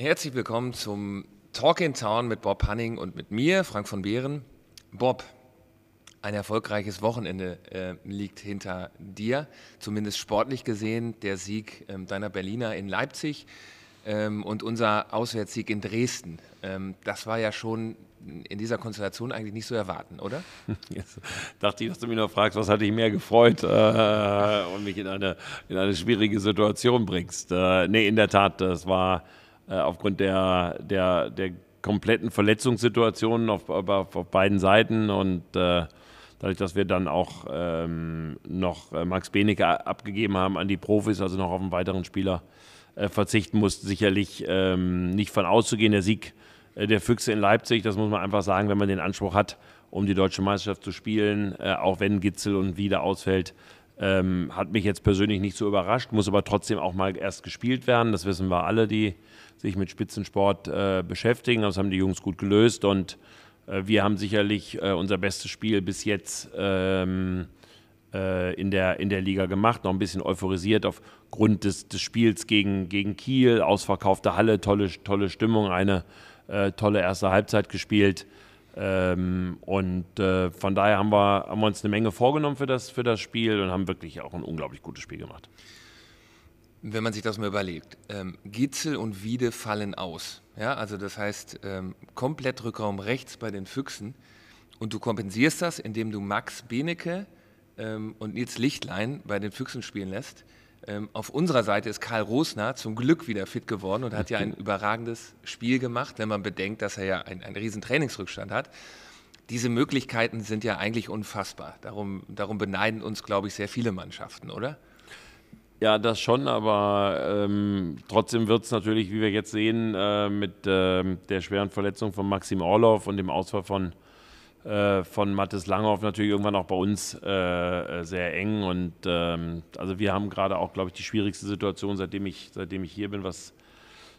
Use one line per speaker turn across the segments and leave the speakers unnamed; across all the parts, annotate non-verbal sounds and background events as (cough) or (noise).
Herzlich willkommen zum Talk in Town mit Bob Hanning und mit mir, Frank von Behren. Bob, ein erfolgreiches Wochenende äh, liegt hinter dir, zumindest sportlich gesehen. Der Sieg ähm, deiner Berliner in Leipzig ähm, und unser Auswärtssieg in Dresden. Ähm, das war ja schon in dieser Konstellation eigentlich nicht zu erwarten, oder? (laughs) Jetzt
dachte ich, dass du mich noch fragst, was hatte ich mehr gefreut äh, und mich in eine, in eine schwierige Situation bringst. Äh, nee, in der Tat, das war äh, aufgrund der, der, der kompletten Verletzungssituationen auf, auf, auf beiden Seiten und äh, dadurch, dass wir dann auch ähm, noch äh, Max Benecke abgegeben haben an die Profis, also noch auf einen weiteren Spieler äh, verzichten mussten, sicherlich ähm, nicht von auszugehen. Der Sieg äh, der Füchse in Leipzig, das muss man einfach sagen, wenn man den Anspruch hat, um die deutsche Meisterschaft zu spielen, äh, auch wenn Gitzel und Wieder ausfällt, ähm, hat mich jetzt persönlich nicht so überrascht, muss aber trotzdem auch mal erst gespielt werden. Das wissen wir alle, die sich mit Spitzensport äh, beschäftigen. Das haben die Jungs gut gelöst und äh, wir haben sicherlich äh, unser bestes Spiel bis jetzt ähm, äh, in, der, in der Liga gemacht. Noch ein bisschen euphorisiert aufgrund des, des Spiels gegen, gegen Kiel. Ausverkaufte Halle, tolle, tolle Stimmung, eine äh, tolle erste Halbzeit gespielt. Ähm, und äh, von daher haben wir, haben wir
uns eine Menge vorgenommen für das, für das Spiel und haben wirklich auch ein unglaublich gutes Spiel gemacht. Wenn man sich das mal überlegt, ähm, Gitzel und Wiede fallen aus. Ja, also das heißt, ähm, komplett Rückraum rechts bei den Füchsen. Und du kompensierst das, indem du Max Benecke ähm, und Nils Lichtlein bei den Füchsen spielen lässt. Ähm, auf unserer Seite ist Karl Rosner zum Glück wieder fit geworden und hat ja ein (laughs) überragendes Spiel gemacht, wenn man bedenkt, dass er ja einen, einen riesen Trainingsrückstand hat. Diese Möglichkeiten sind ja eigentlich unfassbar. Darum, darum beneiden uns, glaube ich, sehr viele Mannschaften, oder? Ja, das schon,
aber ähm, trotzdem wird es natürlich, wie wir jetzt sehen, äh, mit äh, der schweren Verletzung von Maxim Orlov und dem Ausfall von äh, von Mathis Langhoff natürlich irgendwann auch bei uns äh, äh, sehr eng. Und ähm, also wir haben gerade auch, glaube ich, die schwierigste Situation, seitdem ich, seitdem ich hier bin, was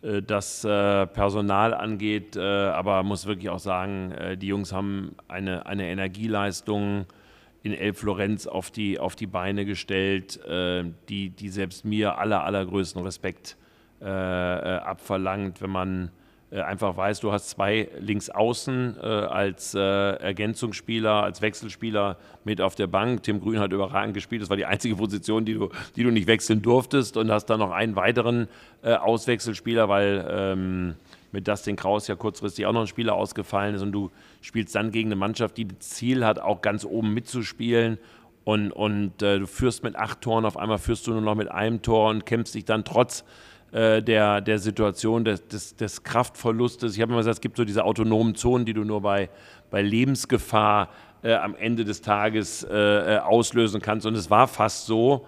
äh, das Personal angeht. aber muss wirklich auch sagen, die Jungs haben eine, eine Energieleistung in El Florenz auf die, auf die Beine gestellt, die, die selbst mir aller, allergrößten Respekt abverlangt, wenn man äh, einfach weißt, du hast zwei Linksaußen äh, als äh, Ergänzungsspieler, als Wechselspieler mit auf der Bank. Tim Grün hat überragend gespielt. Das war die einzige Position, die du, die du nicht wechseln durftest. Und hast dann noch einen weiteren äh, Auswechselspieler, weil ähm, mit Dustin Kraus ja kurzfristig auch noch ein Spieler ausgefallen ist. Und du spielst dann gegen eine Mannschaft, die das Ziel hat, auch ganz oben mitzuspielen. Und, und äh, du führst mit acht Toren, auf einmal führst du nur noch mit einem Tor und kämpfst dich dann trotz äh, der, der Situation des, des, des Kraftverlustes. Ich habe immer gesagt, es gibt so diese autonomen Zonen, die du nur bei, bei Lebensgefahr äh, am Ende des Tages äh, äh auslösen kannst. Und es war fast so.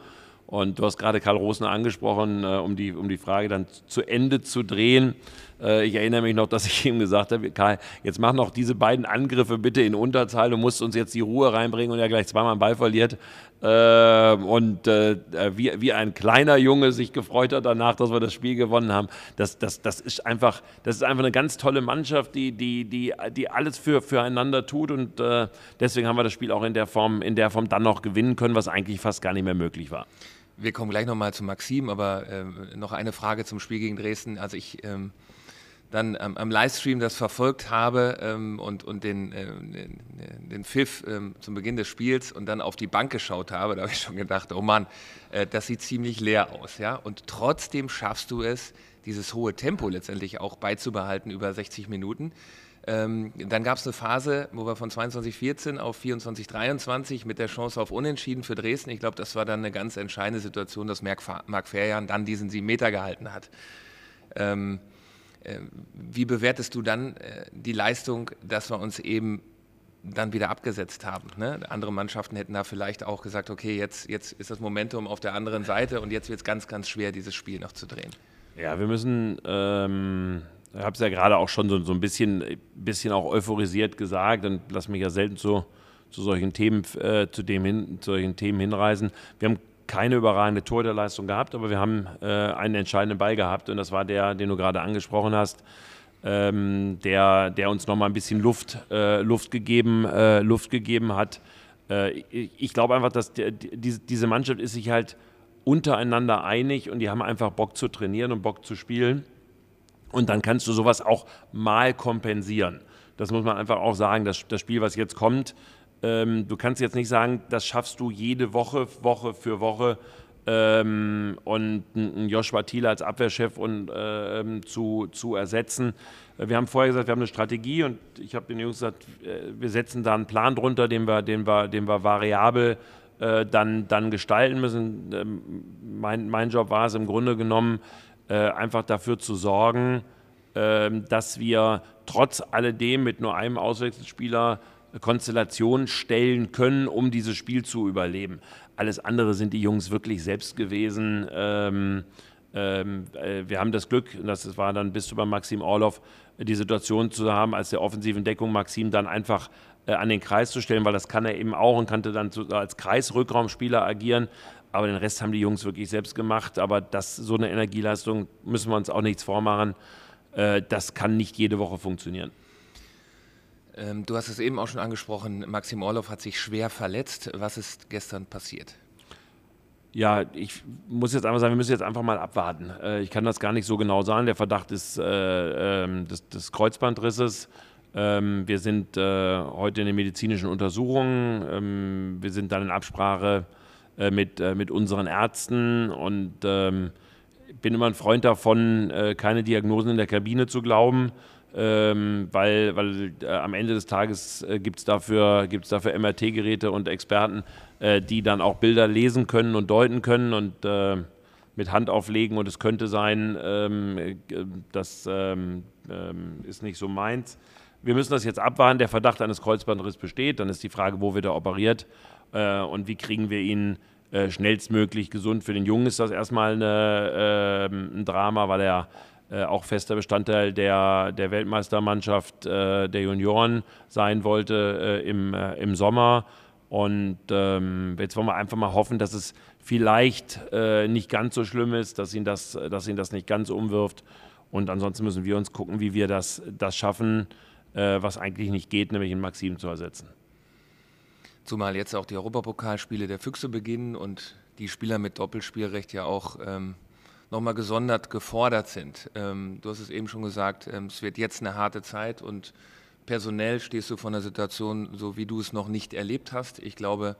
Und du hast gerade Karl Rosner angesprochen, äh, um, die, um die Frage dann zu Ende zu drehen. ich erinnere mich noch, dass ich (laughs) ihm gesagt habe, Karl, jetzt mach noch diese beiden Angriffe bitte in Unterzahl. Du musst uns jetzt die Ruhe reinbringen und er gleich zweimal einen Ball verliert. Ähm, und äh, äh, wie, ein kleiner Junge sich gefreut hat danach, dass wir das Spiel gewonnen haben. Das, das, das, ist, einfach, das ist einfach eine ganz tolle Mannschaft, die, die, die, die alles für, füreinander tut und äh, deswegen haben wir das Spiel auch in der, Form,
in der Form dann noch gewinnen können, was eigentlich fast gar nicht mehr möglich war. Wir kommen gleich nochmal zu Maxim, aber noch eine Frage zum Spiel gegen Dresden. Also ich... Ähm dann ähm, am Livestream das verfolgt habe ähm, und, und den, ähm, den, den Pfiff ähm, zum Beginn des Spiels und dann auf die Bank geschaut habe, (laughs) da habe ich schon gedacht, oh Mann, äh, das sieht ziemlich leer aus. Ja? Und trotzdem schaffst du es, dieses hohe Tempo letztendlich auch beizubehalten über 60 Minuten. Ähm, dann gab es eine Phase, wo wir von 22:14 auf 24:23 mit der Chance auf Unentschieden für Dresden, ich glaube, das war dann eine ganz entscheidende Situation, dass Marc Ferjan dann diesen 7 Meter gehalten hat. Ähm, äh, wie bewertest du dann äh, die Leistung, dass wir uns eben dann wieder abgesetzt haben? Ne? Andere Mannschaften hätten da vielleicht auch gesagt, okay, jetzt, jetzt ist das Momentum auf der anderen Seite und jetzt wird es ganz, ganz schwer, dieses Spiel noch zu drehen. Ja,
wir müssen, ähm, ich habe es ja gerade auch schon so, so ein bisschen, bisschen auch euphorisiert gesagt und lass mich ja selten so zu solchen Themen, äh, zu, dem hin, zu solchen Themen hinreisen. Wir haben keine überragende Torhüterleistung gehabt, aber wir haben äh, einen entscheidenden Ball gehabt und das war der, den du gerade angesprochen hast, ähm, der, der uns nochmal ein bisschen Luft, äh, Luft, gegeben, äh, Luft gegeben hat. ich, äh, ich glaube einfach, dass die, die, diese Mannschaft ist sich halt untereinander einig und die haben einfach Bock zu trainieren und Bock zu spielen. Und dann kannst du sowas auch mal kompensieren. Das muss man einfach auch sagen. Das, das Spiel, was jetzt kommt, ähm, du kannst jetzt nicht sagen, das schaffst du jede Woche, Woche für Woche. Ähm, und einen Joshua Thiel als Abwehrchef und, äh, zu, zu ersetzen. Äh, wir haben vorher gesagt, wir haben eine Strategie und ich habe den Jungs gesagt, äh, wir setzen da einen Plan drunter, den wir, den wir, den wir variabel äh, dann, dann gestalten müssen. Ähm, mein, mein Job war es im Grunde genommen, äh, einfach dafür zu sorgen, ähm, dass wir trotz alledem mit nur einem Auswechselspieler Konstellation stellen können, um dieses Spiel zu überleben. Alles andere sind die Jungs wirklich selbst gewesen. Ähm, ähm, äh, wir haben das Glück, das war dann bis über Maxim Orlov, die Situation zu haben, als der offensiven Deckung Maxim dann einfach äh, an den Kreis zu stellen, weil das kann er eben auch und kannte dann zu, als Kreisrückraumspieler agieren. Aber den Rest haben die Jungs wirklich selbst gemacht. Aber das, so eine Energieleistung, müssen wir uns auch nichts vormachen. Äh, das kann nicht jede Woche funktionieren.
Ähm, du hast es eben auch schon angesprochen, Maxim Orlov hat sich schwer verletzt. Was ist gestern passiert?
Ja, ich muss jetzt einfach sagen, wir müssen jetzt einfach mal abwarten. Äh, ich kann das gar nicht so genau sagen. Der Verdacht ist äh, äh, des, des, Kreuzbandrisses. Ähm, wir sind äh, heute in den medizinischen Untersuchungen. Ähm, wir sind dann in Absprache äh, mit, äh, mit unseren Ärzten und ähm, bin immer ein Freund davon, keine Diagnosen in der Kabine zu glauben ähm, weil, weil äh, am Ende des Tages äh, gibt es dafür, gibt's dafür MRT-Geräte und Experten, äh, die dann auch Bilder lesen können und deuten können und äh, mit Hand auflegen und es könnte sein, ähm, äh, das ähm, ähm, ist nicht so meins. Wir müssen das jetzt abwarten, der Verdacht eines Kreuzbandriss besteht, dann ist die Frage, wo wird er operiert äh, und wie kriegen wir ihn äh, schnellstmöglich gesund. Für den Jungen ist das erstmal eine, ähm, ein Drama, weil er äh, auch fester Bestandteil der, der Weltmeistermannschaft äh, der Junioren sein wollte äh, im, äh, im Sommer. Und ähm, jetzt wollen wir einfach mal hoffen, dass es vielleicht nicht ganz so schlimm ist, dass ihn, das, dass ihn das nicht ganz umwirft. Und ansonsten müssen wir uns gucken, wie wir das, das schaffen,
was eigentlich nicht geht, nämlich in Maxim zu ersetzen. Zumal jetzt auch die Europapokalspiele der Füchse beginnen und die Spieler mit Doppelspielrecht ja auch ähm, nochmal gesondert gefordert sind. Ähm, du hast es eben schon gesagt, ähm, es wird jetzt eine harte Zeit und personell stehst du von der Situation so, wie du es noch nicht erlebt hast. Ich glaube,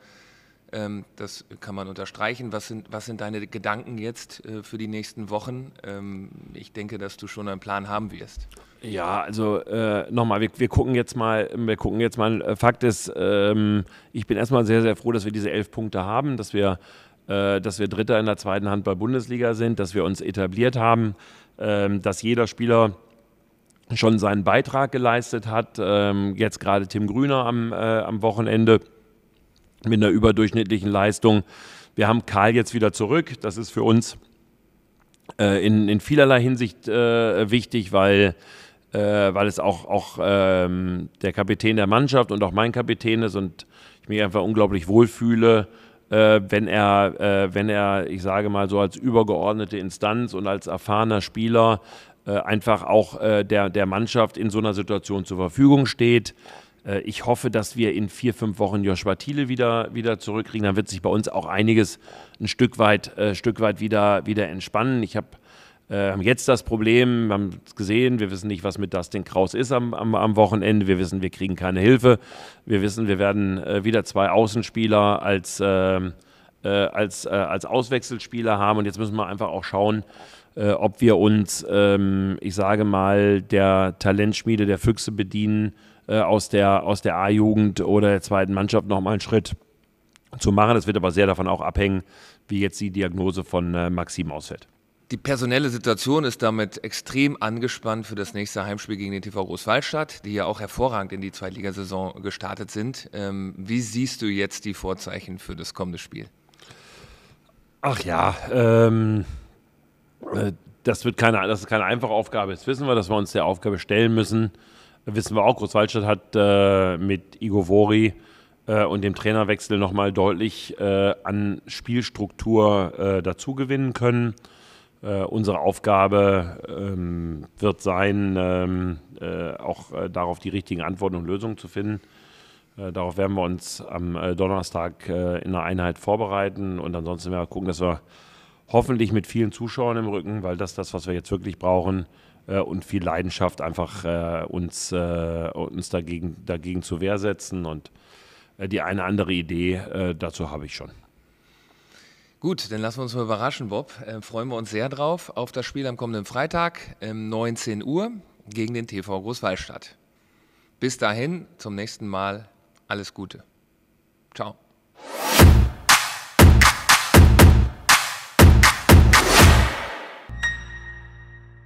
ähm, das kann man unterstreichen. Was sind, was sind deine Gedanken jetzt äh, für die nächsten Wochen? Ähm, ich denke, dass du schon einen Plan haben wirst. Ja,
also äh, nochmal, wir, wir, gucken jetzt mal, wir gucken jetzt mal. Äh, Fakt ist, ähm, ich bin erstmal sehr, sehr froh, dass wir diese elf Punkte haben, dass wir äh, dass wir Dritter in der zweiten Handball-Bundesliga sind, dass wir uns etabliert haben, ähm, dass jeder Spieler schon seinen Beitrag geleistet hat. Ähm, jetzt gerade Tim Grüner am, äh, am Wochenende mit einer überdurchschnittlichen Leistung. Wir haben Karl jetzt wieder zurück. Das ist für uns äh, in, in vielerlei Hinsicht wichtig, weil weil es auch, auch ähm, der Kapitän der Mannschaft und auch mein Kapitän ist und ich mich einfach unglaublich wohlfühle, äh, wenn er, äh, wenn er, ich sage mal so als übergeordnete Instanz und als erfahrener Spieler äh, einfach auch äh, der, der Mannschaft in so einer Situation zur Verfügung steht. Äh, ich hoffe, dass wir in vier, fünf Wochen Joshua Thiele wieder, wieder zurückkriegen. Dann wird sich bei uns auch einiges ein Stück weit, äh, Stück weit wieder, wieder entspannen. Ich habe äh, haben jetzt das Problem, wir haben es gesehen, wir wissen nicht, was mit Dustin Kraus ist am, am, am Wochenende. Wir wissen, wir kriegen keine Hilfe. Wir wissen, wir werden äh, wieder zwei Außenspieler als, ähm, äh, als, äh, als Auswechselspieler haben. Und jetzt müssen wir einfach auch schauen, äh, ob wir uns, ähm, ich sage mal, der Talentschmiede der Füchse bedienen, äh, aus der, aus der A-Jugend oder der zweiten Mannschaft nochmal einen Schritt zu machen. Das wird aber sehr davon auch abhängen, wie jetzt die Diagnose von Maxim ausfällt.
Die personelle Situation ist damit extrem angespannt für das nächste Heimspiel gegen den TV Großwaldstadt, die ja auch hervorragend in die Zweitligasaison gestartet sind. Ähm, wie siehst du jetzt die Vorzeichen für das kommende Spiel?
Ach ja, ähm, äh, das, wird keine, das ist keine einfache Aufgabe. Jetzt wissen wir, dass wir uns der Aufgabe stellen müssen. Wissen wir auch, Großwaldstadt hat äh, mit Igor Vori äh, und dem Trainerwechsel nochmal deutlich äh, an Spielstruktur äh, dazugewinnen können. Äh, unsere Aufgabe ähm, wird sein, ähm, äh, auch äh, darauf die richtigen Antworten und Lösungen zu finden. Äh, darauf werden wir uns am äh, Donnerstag in einer Einheit vorbereiten und ansonsten werden wir gucken, dass wir hoffentlich mit vielen Zuschauern im Rücken, weil das das, was wir jetzt wirklich brauchen und viel Leidenschaft einfach uns, uns dagegen, dagegen zur Wehr setzen und die eine andere Idee dazu habe ich schon.
Gut, dann lassen wir uns mal überraschen, Bob. Äh, freuen wir uns sehr drauf auf das Spiel am kommenden Freitag, ähm, 19 Uhr, gegen den TV Großwallstadt. Bis dahin, zum nächsten Mal, alles Gute. Ciao.